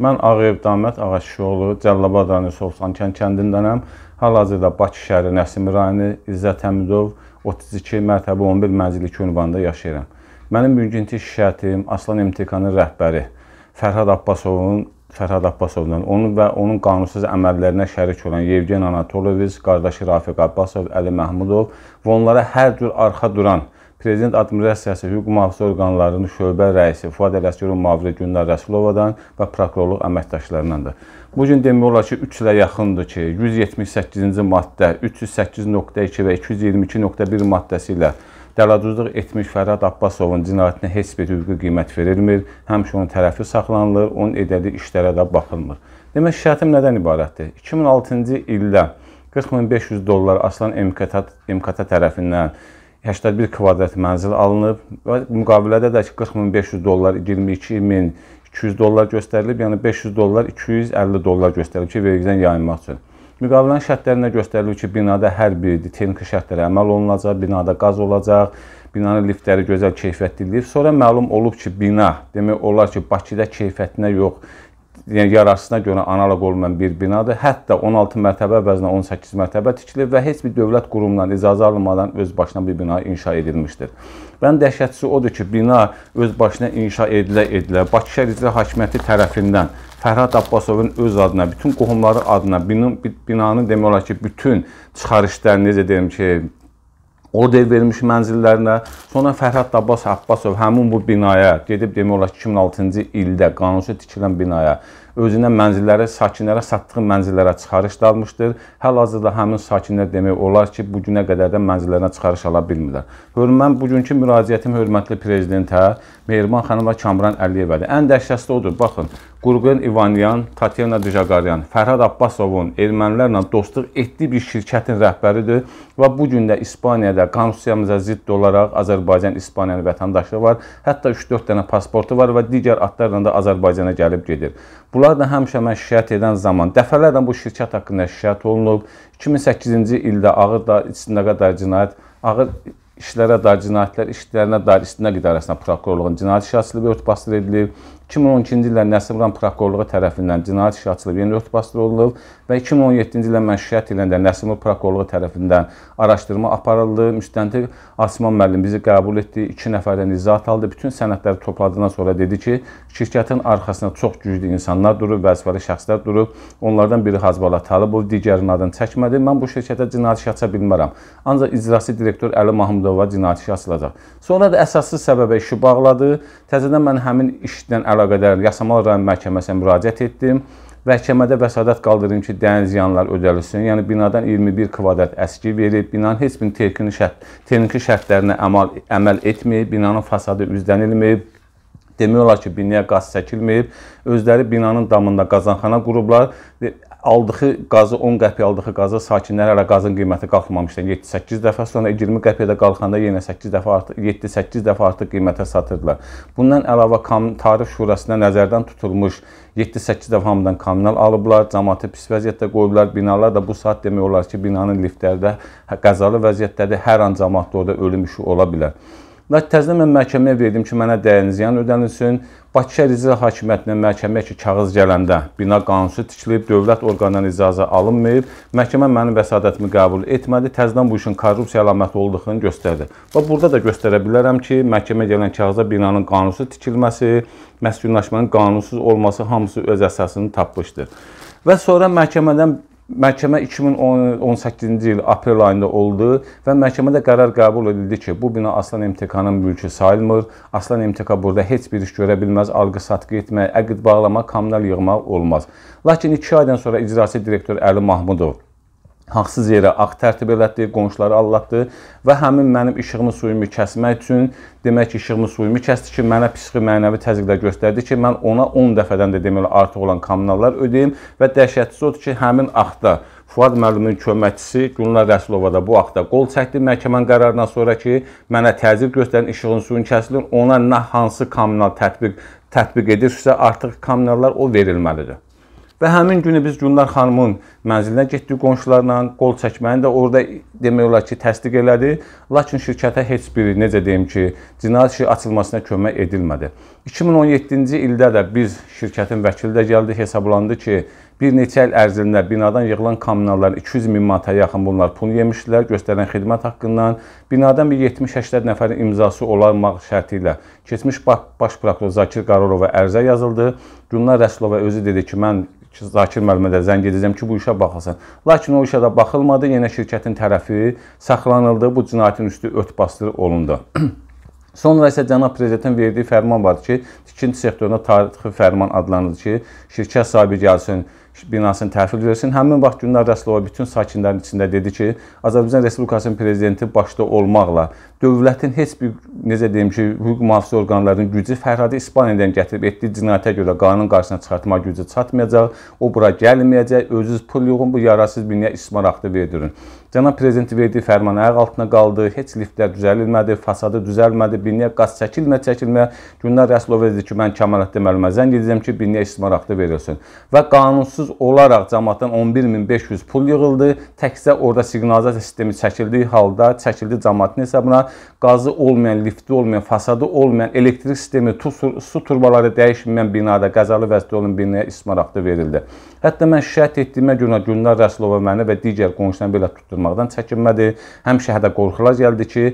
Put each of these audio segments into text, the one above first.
Mən Ağayev Damət Ağaşoğlu, Cəllabad rayonu Sovxankənd kəndindənəm. Hal-hazırda Bakı şəhəri Nəsim rayonu İzzət Həmidov 32 mərtəbə 11 mənzilli ünvanında yaşayıram. Mənim bugünkü şikayətim Aslan MTK-nın rəhbəri Fərhad Abbasovun Fərhad Abbasovdan, onun və onun qanunsuz əməllərinə şərik olan Yevgen Anatoloviç, qardaşı Rafiq Abbasov, Əli Məhmudov və onlara hər cür arxa duran Prezident Administrasiyası hüquq mühafizə orqanlarının şöbə rəisi Fuad Ələsgərovun maviri Gündar Rəsulovadan və prokurorluq əməkdaşlarındandır. Bu gün demək olar ki, 3 ilə yaxındır ki, 178-ci maddə, 308.2 və 222.1 maddəsi ilə dələduzluq etmiş Fərhad Abbasovun cinayətinə heç bir hüquqi qiymət verilmir, həmişə onun tərəfi saxlanılır, onun edədiyi işlərə də baxılmır. Demək, şikayətim nədən ibarətdir? 2006-cı ildə 40500 dollar Aslan MKT, MKT tərəfindən 81 kvadrat mənzil alınıb və müqavilədə də 40500 dollar, 22200 dollar göstərilib, yəni 500 dollar, 250 dollar göstərilib ki, vergidən yayınmaq üçün. Müqavilənin şərtlərində göstərilir ki, binada hər bir texniki şərtlərə əməl olunacaq, binada qaz olacaq, binanın liftləri gözəl keyfiyyətli lift. Sonra məlum olub ki, bina demək olar ki, Bakıda keyfiyyətinə yox, yəni yarasına görə analoq olunan bir binadır. Hətta 16 mərtəbə əvəzinə 18 mərtəbə tikilib və heç bir dövlət qurumundan icazə alınmadan öz başına bir bina inşa edilmişdir. Ən dəhşətlisi odur ki, bina öz başına inşa edilə-edilə Bakı şəhər icra hakimiyyəti tərəfindən Fərhad Abbasovun öz adına, bütün qohumları adına binanın, binanın demək olar ki, bütün çıxarışları necə deyim ki, order vermiş mənzillərinə. Sonra Fərhad Abbas Abbasov həmin bu binaya gedib demək olar ki, 2006-cı ildə qanunsuz tikilən binaya özünə mənzillərə, sakinlərə satdığı mənzillərə çıxarış dalmışdır. Hal-hazırda həmin sakinlər demək olar ki, bu günə qədər də mənzillərinə çıxarış ala bilmirlər. Hörmən bugünkü müraciətim hörmətli prezidentə Mehriban xanım və Kamran Əliyevədir. Ən dəhşətli odur. Baxın, Qurben Ivanyan, Tatyana Dijagaryan, Fərhad Abbasovun ermənilərlə dostluq etdiyi bir şirkətin rəhbəridir və bu gün də İspaniyada konstitusiyamıza zidd olaraq Azərbaycan İspaniyanın vətəndaşlığı var. Hətta 3-4 dənə pasportu var və digər adlarla da Azərbaycana gəlib gedir. Bunlar da həmişə mən şikayət edən zaman dəfələrlə bu şirkət haqqında şikayət olunub. 2008-ci ildə ağır da istintaqa dair cinayət, ağır işlərə dair cinayətlər, işçilərinə dair istinaq idarəsinə prokurorluğun cinayət işi açılıb, örtbasdır edilib. 2012-ci ildə Nəsibran prokurorluğu tərəfindən cinayət işi açılıb, yeni rütbəsdırılıb və 2017-ci ildə mən şikayət edəndə Nəsibran prokurorluğu tərəfindən araşdırma aparıldı. Müstəntiq Asman müəllim bizi qəbul etdi, 2 nəfərdən izahat aldı. Bütün sənədləri topladıqdan sonra dedi ki, şirkətin arxasında çox güclü insanlar durub, vəzifəli şəxslər durub. Onlardan biri Hazbala Talıbov, digərinin adını çəkmədi. Mən bu şirkətə cinayət işi aça bilmərəm. Ancaq icrası direktor Əli Mahmudova cinayət işi açılacaq. Sonra da əsassız səbəbə işi bağladı. Təzədən mən həmin işdən əl əlaqədar Yasamal rayon məhkəməsinə müraciət etdim. Məhkəmədə vəsadət qaldırdım ki, dəniz ziyanlar ödənilsin. Yəni binadan 21 kvadrat əski verib, binanın heç bir texniki şərt, texniki şərtlərinə əmal, əməl etməyib, binanın fasadı üzdənilməyib. Demək olar ki, binaya qaz çəkilməyib. Özləri binanın damında qazanxana qurublar aldığı qazı 10 qəpiyə aldığı qazı sakinlər hələ qazın qiyməti qalxmamışdı. 7-8 dəfə sonra 20 qəpiyə də qalxanda yenə 8 dəfə artıq 7-8 dəfə artıq qiymətə satırdılar. Bundan əlavə Kam Tarif Şurasına nəzərdən tutulmuş 7-8 dəfə hamıdan kommunal alıblar, cəmaatı pis vəziyyətdə qoyublar, binalar da bu saat demək olar ki, binanın liftlərdə hə, qəzalı vəziyyətdədir, hər an cəmaatda orada ölüm işi ola bilər. Və təzədən mən məhkəməyə verdim ki, mənə dəyərli ziyan ödənilsin. Bakı şəhər icra hakimiyyətindən məhkəməyə ki, kağız gələndə bina qanunsuz tikilib, dövlət orqanından icazə alınmayıb, məhkəmə mənim vəsadətimi qəbul etmədi. Təzədən bu işin korrupsiya əlaməti olduğunu göstərdi. Və burada da göstərə bilərəm ki, məhkəməyə gələn kağıza binanın qanunsuz tikilməsi, məskunlaşmanın qanunsuz olması hamısı öz əsasını tapmışdır. Və sonra məhkəmədən Məhkəmə 2018-ci il aprel ayında oldu və məhkəmədə qərar qəbul edildi ki, bu bina Aslan MTK-nın mülkü sayılmır. Aslan MTK burada heç bir iş görə bilməz, alqı-satqı etmək, əqd bağlamaq, kommunal yığmaq olmaz. Lakin 2 aydan sonra icraçı direktor Əli Mahmudov haqsız yerə ağ tərtib elətdi, qonşuları allatdı və həmin mənim işığımı, suyumu kəsmək üçün demək ki, işığımı, suyumu kəsdi ki, mənə psixi mənəvi təzyiqlər göstərdi ki, mən ona 10 dəfədən də demək olar artıq olan kommunallar ödəyim və dəhşətlisi odur ki, həmin axtda Fuad müəllimin köməkçisi Gülnar Rəsulova da bu haqda qol çəkdi məhkəmənin qərarından sonra ki, mənə təzyiq göstərin, işığın suyun kəsilin, ona nə hansı kommunal tətbiq tətbiq edirsə, artıq kommunallar o verilməlidir. Və həmin günü biz Gündar xanımın mənzilinə getdik qonşularla, qol çəkməni də orada demək olar ki, təsdiq elədi. Lakin şirkətə heç biri, necə deyim ki, cinayət işi açılmasına kömək edilmədi. 2017-ci ildə də biz şirkətin vəkili də gəldi, hesablandı ki, bir neçə il ərzində binadan yığılan kommunallar 200 min manata yaxın bunlar pul yemişdilər göstərilən xidmət haqqından. Binadan bir 70-80 nəfərin imzası olarmaq şərti ilə keçmiş baş prokuror Zakir Qarorova ərizə yazıldı. Günlar Rəsulova özü dedi ki, mən Zakir müəllimə də zəng edəcəm ki, bu işə baxasan. Lakin o işə də baxılmadı. Yenə şirkətin tərəfi saxlanıldı. Bu cinayətin üstü örtbasdır olundu. Sonra isə cənab prezidentin verdiyi fərman var ki, tikinti sektoruna tarixi fərman adlanır ki, şirkət sahibi gəlsin, binasını təhvil versin. Həmin vaxt Gündar Rəsulova bütün sakinlərin içində dedi ki, Azərbaycan Respublikasının prezidenti başda olmaqla dövlətin heç bir necə deyim ki, hüquq mühafizə orqanlarının gücü Fərhadı İspaniyadan gətirib etdiyi cinayətə görə qanun qarşısına çıxartma gücü çatmayacaq. O bura gəlməyəcək. Özünüz pul yığın, bu yararsız binaya ismaraqdı verdirin. Cənab Prezident verdiyi fərman ayaq altına qaldı, heç liftlər düzəlilmədi, fasadı düzəlmədi, birniyə qaz çəkilmə, çəkilmə. Günlər Rəsulov dedi ki, mən Kəmalətdə müəllimə zəng edəcəm ki, birniyə istismar haqqı verilsin. Və qanunsuz olaraq cəmaatdan 11500 pul yığıldı. Təkcə orada siqnalizasiya sistemi çəkildiyi halda çəkildi cəmaatın hesabına qazı olmayan, lifti olmayan, fasadı olmayan, elektrik sistemi, tu, su turbaları dəyişməyən binada qəzalı vəziyyətdə olan birniyə istismar haqqı verildi. Hətta mən şikayət etdiyimə görə Günlər Rəsulova məni və digər qonşularını belə tutdu qaldırmaqdan çəkinmədi. Həmişə hədə qorxular gəldi ki,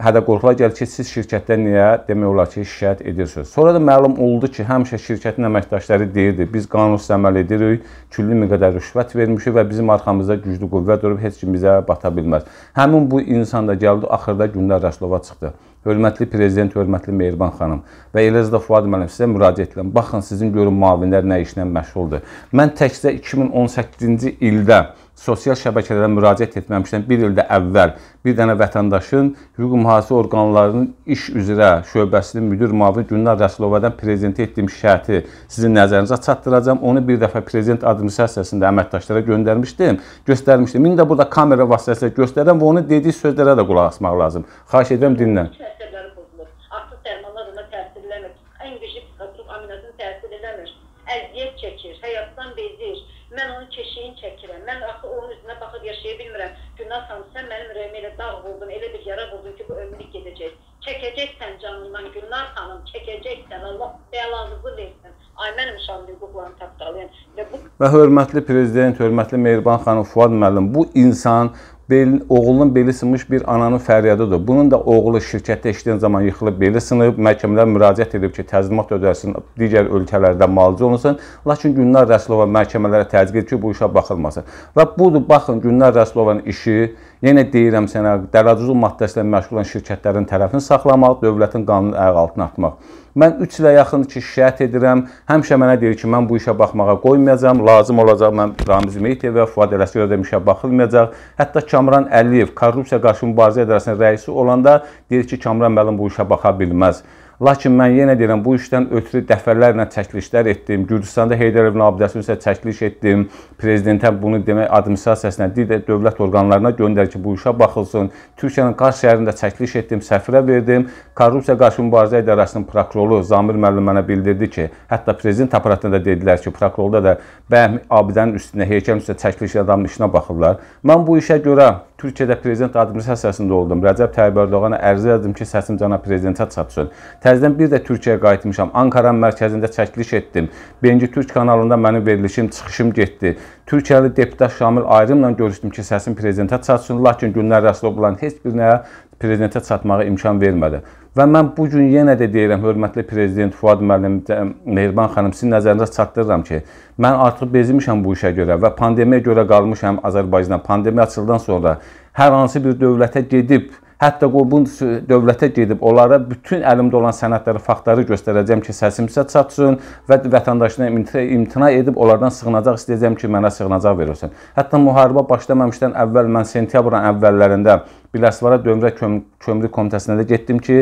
hədə qorxular gəlir ki, siz şirkətdə niyə demək olar ki, şikayət edirsiniz. Sonra da məlum oldu ki, həmişə şirkətin əməkdaşları deyirdi, biz qanunsuz əməl edirik, külli miqdar rüşvət vermişik və bizim arxamızda güclü qüvvə durub heç kim bizə bata bilməz. Həmin bu insan da gəldi, axırda Gündar Rəsulova çıxdı. Hörmətli prezident, hörmətli Mehriban xanım və eləcə də Fuad müəllim sizə müraciət edirəm. Baxın sizin görün müavinlər nə işlə məşğuldur. Mən təkcə 2018-ci ildə sosial şəbəkələrə müraciət etməmişdən 1 ildə əvvəl bir dənə vətəndaşın hüquq mühasirə orqanlarının iş üzrə şöbəsinin müdür Mavi Gülnar Rəsilovadan prezident etdiyim şərti sizin nəzərinizə çatdıracam. Onu bir dəfə prezident administrasiyasında əməkdaşlara göndərmişdim, göstərmişdim. İndi də burada kamera vasitəsilə göstərəm və onun dediyi sözlərə də qulaq asmaq lazım. Xahiş edirəm dinlə. Artıq dərmanlar ona təsir eləmir. Ən güclü psixotrop aminazın təsir eləmir. Əziyyət çəkir, həyatdan bezir. Mən onun keşiyin çəkirəm. Mən axı onun üzünə baxıb yaşaya bilmirəm. Günəxan, sən mənim ürəyimə elə dağ vurdun, elə bir yara vurdun ki, bu ömrük gedəcək. Çəkəcəksən canından Günlər xanım, çəkəcəksən. Allah bəlanızı versin. Ay mənim şanlı hüquqlarını tapdalayın. Və bu Və hörmətli prezident, hörmətli Mehriban xanım, Fuad müəllim, bu insan bel, oğlunun beli sınmış bir ananın fəryadıdır. Bunun da oğlu şirkətdə işləyən zaman yıxılıb beli sınıb, məhkəmələr müraciət edib ki, təzminat ödəsin, digər ölkələrdə müalicə olunsun. Lakin Günnar Rəsulova məhkəmələrə təzyiq ki, bu işə baxılmasın. Və budur, baxın, Günnar Rəsulovanın işi, yenə deyirəm sənə, dərəcəli maddəsi ilə məşğul olan şirkətlərin tərəfini saxlamaq, dövlətin qanun əl altına atmaq. Mən 3 ilə yaxın ki, şikayət edirəm. Həmişə mənə deyir ki, mən bu işə baxmağa qoymayacağam. Lazım olacaq mən Ramiz Meyitov və Fuad Ələsgərə də işə baxılmayacaq. Hətta Kamran Əliyev korrupsiya qarşı mübarizə idarəsinin rəisi olanda deyir ki, Kamran müəllim bu işə baxa bilməz. Lakin mən yenə deyirəm, bu işdən ötürü dəfələrlə çəkilişlər etdim. Gürcüstanda Heydər Əliyev abidəsini isə çəkiliş etdim. Prezidentə bunu demək administrasiyasına, digər dövlət orqanlarına göndər ki, bu işə baxılsın. Türkiyənin Qars şəhərində çəkiliş etdim, səfirə verdim. Korrupsiya qarşı mübarizə idarəsinin prokuroru Zamir müəllim mənə bildirdi ki, hətta prezident aparatında da dedilər ki, prokurorda da bəyəm abidənin üstünə, heykəlin üstünə çəkiliş adamın işinə baxırlar. Mən bu işə görə Türkiyədə prezident administrasiyasında oldum. Rəcəb Tayyib Ərdoğana ərz etdim ki, səsim cənab prezidentə çatsın. Təzədən bir də Türkiyəyə qayıtmışam. Ankaranın mərkəzində çəkiliş etdim. Bengi Türk kanalında mənim verilişim, çıxışım getdi. Türkiyəli deputat Şamil Ayrımla görüşdüm ki, səsim prezidentə çatsın, lakin günlər rəsmi olan heç birinə prezidentə çatmağa imkan vermədi. Və mən bu gün yenə də deyirəm, hörmətli prezident Fuad müəllim, Mehriban xanım, sizin nəzərinizə çatdırıram ki, mən artıq bezmişəm bu işə görə və pandemiyaya görə qalmışam Azərbaycanda. Pandemiya açıldan sonra hər hansı bir dövlətə gedib Hətta qobun dövlətə gedib onlara bütün əlimdə olan sənədləri, faktları göstərəcəm ki, səsim sizə çatsın və vətəndaşına imtina edib onlardan sığınacaq istəyəcəm ki, mənə sığınacaq verilsin. Hətta müharibə başlamamışdan əvvəl mən sentyabrın əvvəllərində Biləsvara dövrə köm kömrük komitəsinə də getdim ki,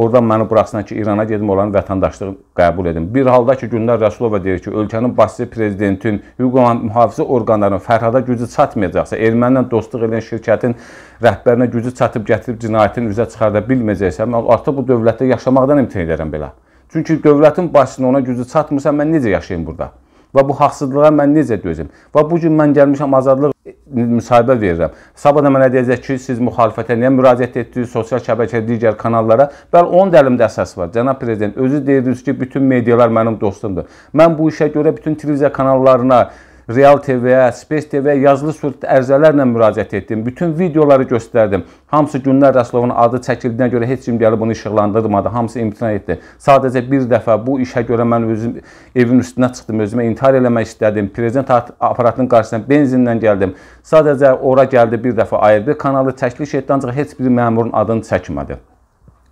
oradan məni buraxsınlar ki, İrana gedim, oranın vətəndaşlığı qəbul edim. Bir halda ki, Gündar Rəsulova deyir ki, ölkənin başçı prezidentin, hüquq mühafizə orqanlarının Fərhada gücü çatmayacaqsa, ermənlə dostluq edən şirkətin rəhbərinə gücü çatıb gətirib cinayətin üzə çıxarda bilməyəcəksə, mən artıq bu dövlətdə yaşamaqdan imtina edirəm belə. Çünki dövlətin başçısının ona gücü çatmırsa, mən necə yaşayım burada? və bu haqsızlığa mən necə dözüm? Və bu gün mən gəlmişəm azadlıq müsahibə verirəm. Sabah da mənə deyəcək ki, siz müxalifətə niyə müraciət etdiniz, sosial şəbəkə, digər kanallara? Bəli, onun da əlimdə əsas var. Cənab prezident, özü deyirdiniz ki, bütün medialar mənim dostumdur. Mən bu işə görə bütün televiziya kanallarına, Real TV-yə, Space TV-yə yazılı surətdə ərizələrlə müraciət etdim. Bütün videoları göstərdim. Hamısı Günlər Rəsulovun adı çəkildiyinə görə heç kim gəlib bunu işıqlandırmadı. Hamısı imtina etdi. Sadəcə bir dəfə bu işə görə mən özüm evin üstünə çıxdım, özümə intihar eləmək istədim. Prezident aparatının qarşısına benzinlə gəldim. Sadəcə ora gəldi bir dəfə ayırdı. Kanalı çəkiliş etdi, ancaq heç bir məmurun adını çəkmədi.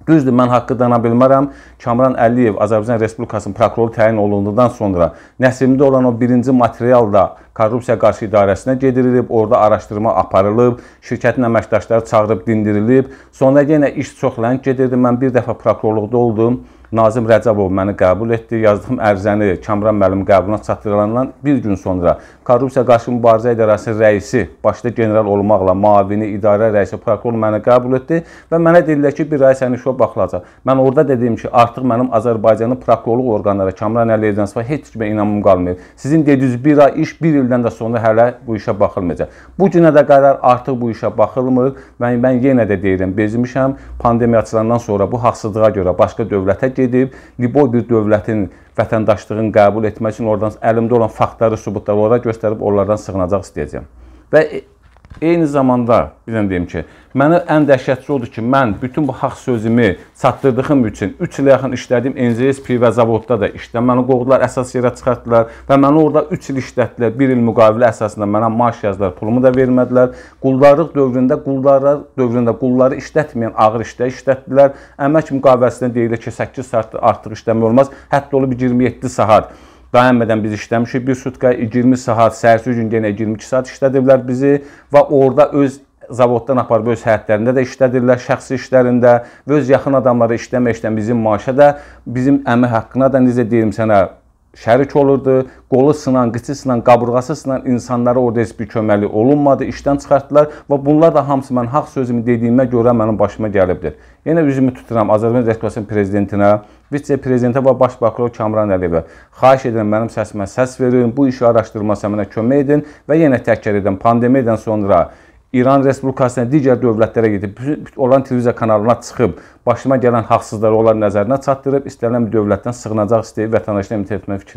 Düzdür, mən haqqı dana bilmərəm. Kamran Əliyev Azərbaycan Respublikasının prokuroru təyin olunduqdan sonra nəsimdə olan o birinci material da korrupsiya qarşı idarəsinə gedirilib, orada araşdırma aparılıb, şirkətin əməkdaşları çağırıb dindirilib. Sonra yenə iş çoxlanıb gedirdi. Mən bir dəfə prokurorluqda oldum. Nazim Rəcəbov məni qəbul etdi. Yazdığım ərizəni Kamran müəllim qəbuluna çatdırılandan bir gün sonra Korrupsiya Qarşı Mübarizə İdarəsinin rəisi, başda general olmaqla müavini, idarə rəisi, prokuror məni qəbul etdi və mənə dedilər ki, bir ay səni işə baxılacaq. Mən orada dedim ki, artıq mənim Azərbaycanın prokurorluq orqanları Kamran Əliyevdən sonra heç kimə inamım qalmayıb. Sizin dediyiniz bir ay iş bir ildən də sonra hələ bu işə baxılmayacaq. Bu günə də qərar artıq bu işə baxılmır. Mən mən yenə də deyirəm, bezmişəm. Pandemiya açılandan sonra bu haqsızlığa görə başqa dövlətə edib, Liboviya dövlətin vətəndaşlığını qəbul etmək üçün oradan əlimdə olan faktları, sübutları ora göstərib onlardan sığınacaq istəyəcəm. Və Eyni zamanda, bir dənə deyim ki, mənə ən dəhşətli odur ki, mən bütün bu haqq sözümü çatdırdığım üçün 3 ilə yaxın işlədiyim NZS Pivə zavodda da işdə məni qovdular, əsas yerə çıxartdılar və məni orada 3 il işlətdilər. 1 il müqavilə əsasında mənə maaş yazdılar, pulumu da vermədilər. Quldarlıq dövründə, quldarlıq dövründə qulları işlətməyən ağır işdə işlətdilər. Əmək müqaviləsində deyilir ki, 8 saat artıq işləmə olmaz, hətta olub 27 saat dayanmadan biz işləmişik. Bir sutka 20 saat, səhərsi gün yenə 22 saat işlədiblər bizi və orada öz zavoddan aparıb öz həyətlərində də işlədirlər, şəxsi işlərində və öz yaxın adamları işləməkdən bizim maaşa da, bizim əmək haqqına da necə deyim sənə şərik olurdu. Qolu sınan, qıçı sınan, qaburğası sınan insanlara orada heç bir köməli olunmadı, işdən çıxartdılar və bunlar da hamısı mən haqq sözümü dediyimə görə mənim başıma gəlibdir. Yenə üzümü tuturam Azərbaycan Respublikasının prezidentinə, vitse-prezidentə və baş prokuror Kamran Əliyevə. Xahiş edirəm mənim səsimə səs verin, bu işi araşdırmasına mənə kömək edin və yenə təkrar edirəm, pandemiyadan sonra İran Respublikasına, digər dövlətlərə gedib, olan televiziya kanalına çıxıb, başıma gələn haqsızları onların nəzərinə çatdırıb, istənilən bir dövlətdən sığınacaq istəyib vətəndaşına imtina etmək fikrinə.